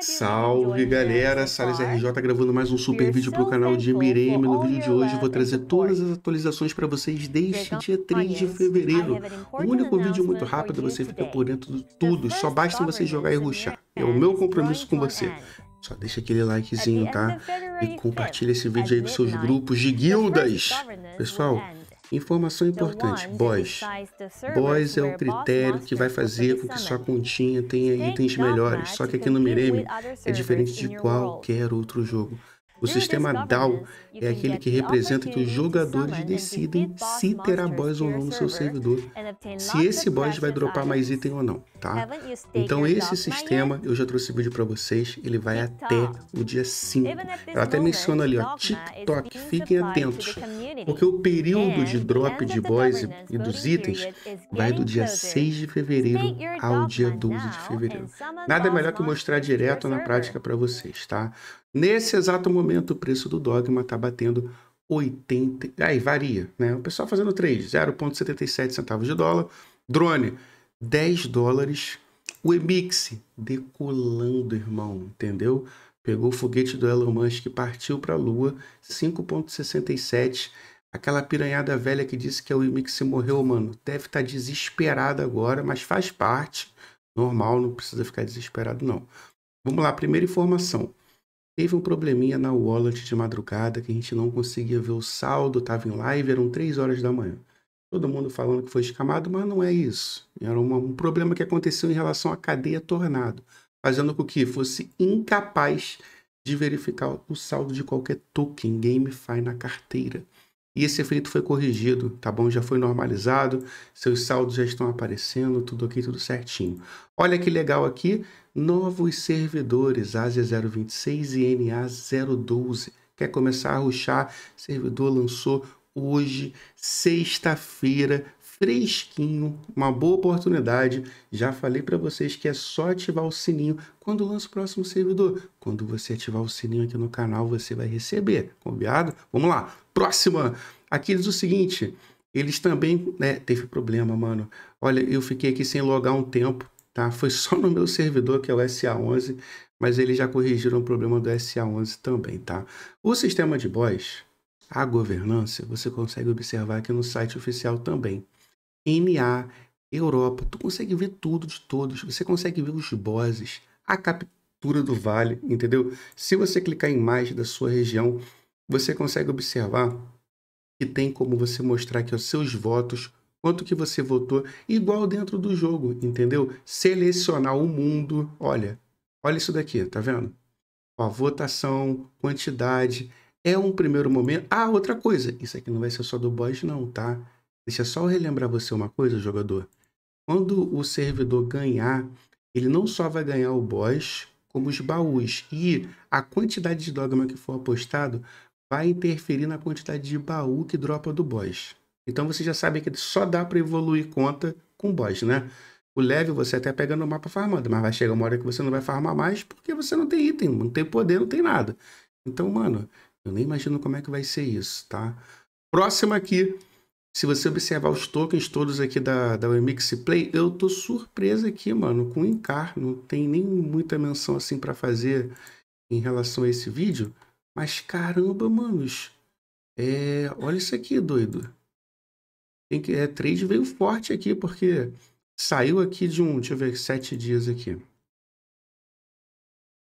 Salve galera, Salles RJ gravando mais um super vídeo para o canal de Mireme. No vídeo de hoje eu vou trazer todas as atualizações para vocês desde dia 3 de fevereiro. O único vídeo muito rápido, você fica por dentro de tudo, só basta você jogar e ruxar. É o meu compromisso com você. Só deixa aquele likezinho, tá? E compartilha esse vídeo aí pros seus grupos de guildas. Pessoal, Informação então, importante, BOS. BOS é o critério que vai fazer com que sua continha tenha itens melhores, só que aqui no Mireme é diferente de qualquer outro jogo. O sistema DAO é aquele que representa que os jogadores decidem se terá boss ou não no seu servidor, se esse boss vai dropar mais item ou não, tá? Então esse sistema, eu já trouxe vídeo para vocês, ele vai até o dia 5. Eu até menciono ali, ó, TikTok, fiquem atentos, porque o período de drop de boss e dos itens vai do dia 6 de fevereiro ao dia 12 de fevereiro. Nada melhor que mostrar direto na prática para vocês, tá? Nesse exato momento, o preço do dogma está batendo 80. Aí varia, né? O pessoal fazendo três, 0,77 centavos de dólar. Drone, 10 dólares. O Emix decolando, irmão, entendeu? Pegou o foguete do Elon Musk, partiu para a Lua, 5,67. Aquela piranhada velha que disse que é o Emix morreu, mano, deve estar tá desesperada agora, mas faz parte. Normal, não precisa ficar desesperado, não. Vamos lá, primeira informação. Teve um probleminha na wallet de madrugada que a gente não conseguia ver o saldo, estava em live, eram 3 horas da manhã. Todo mundo falando que foi escamado, mas não é isso. Era uma, um problema que aconteceu em relação à cadeia Tornado, fazendo com que fosse incapaz de verificar o saldo de qualquer token GameFi na carteira. E esse efeito foi corrigido, tá bom? Já foi normalizado, seus saldos já estão aparecendo, tudo aqui, tudo certinho. Olha que legal aqui, novos servidores, Asia 026 e NA 012. Quer começar a ruxar? Servidor lançou hoje, sexta-feira, fresquinho, uma boa oportunidade. Já falei para vocês que é só ativar o sininho quando lança o próximo servidor. Quando você ativar o sininho aqui no canal, você vai receber, combinado? Vamos lá. Próxima! Aqui diz o seguinte: eles também, né? Teve problema, mano. Olha, eu fiquei aqui sem logar um tempo, tá? Foi só no meu servidor, que é o SA11, mas eles já corrigiram o problema do SA11 também, tá? O sistema de BOS, a governança, você consegue observar aqui no site oficial também. NA, Europa, tu consegue ver tudo de todos, você consegue ver os bosses, a captura do vale, entendeu? Se você clicar em mais da sua região, você consegue observar que tem como você mostrar que os seus votos, quanto que você votou, igual dentro do jogo, entendeu? Selecionar o mundo, olha, olha isso daqui, tá vendo? Ó, votação, quantidade, é um primeiro momento. Ah, outra coisa, isso aqui não vai ser só do boss não, tá? Deixa só eu relembrar você uma coisa, jogador. Quando o servidor ganhar, ele não só vai ganhar o boss, como os baús. E a quantidade de dogma que for apostado vai interferir na quantidade de baú que dropa do boss. Então você já sabe que só dá para evoluir conta com boss, né? O level você até pega no mapa farmando, mas vai chegar uma hora que você não vai farmar mais porque você não tem item, não tem poder, não tem nada. Então, mano, eu nem imagino como é que vai ser isso, tá? Próxima aqui, se você observar os tokens todos aqui da, da Remix Play, eu tô surpresa aqui, mano, com o Encar. Não tem nem muita menção assim para fazer em relação a esse vídeo. Mas caramba, manos. É, olha isso aqui, doido. Tem que, é, trade veio forte aqui, porque saiu aqui de um, deixa eu ver, sete dias aqui.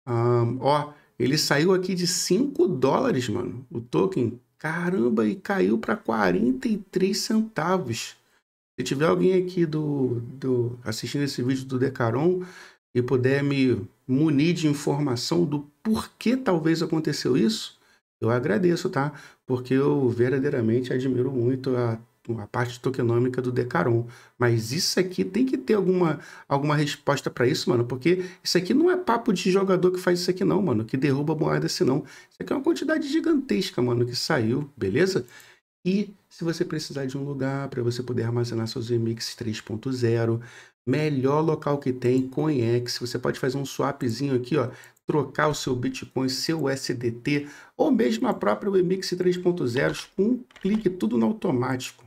Um, ó, ele saiu aqui de 5 dólares, mano, o token. Caramba, e caiu para 43 centavos. Se tiver alguém aqui do, do assistindo esse vídeo do Decaron e puder me munir de informação do porquê talvez aconteceu isso, eu agradeço, tá? Porque eu verdadeiramente admiro muito a, a parte tokenômica do Decaron. Mas isso aqui tem que ter alguma, alguma resposta para isso, mano, porque isso aqui não é papo de jogador que faz isso aqui, não, mano, que derruba a moeda assim, não. Isso aqui é uma quantidade gigantesca, mano, que saiu, beleza? E se você precisar de um lugar para você poder armazenar seus remixes 3.0, melhor local que tem, CoinEx. Você pode fazer um swapzinho aqui, ó, trocar o seu Bitcoin, seu SDT, ou mesmo a própria Wemix 3.0, com um clique, tudo no automático.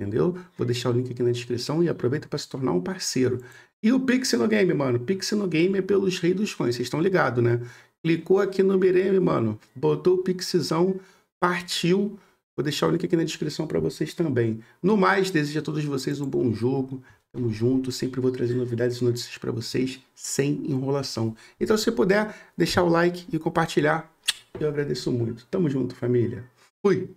Entendeu? Vou deixar o link aqui na descrição e aproveita para se tornar um parceiro. E o Pix no Game, mano? Pix no Game é pelos reis dos coins, vocês estão ligados, né? Clicou aqui no Mireme, mano, botou o Pixzão, partiu. Vou deixar o link aqui na descrição para vocês também. No mais, desejo a todos vocês um bom jogo. Tamo junto, sempre vou trazer novidades e notícias para vocês sem enrolação. Então, se puder, deixar o like e compartilhar, eu agradeço muito. Tamo junto, família. Fui!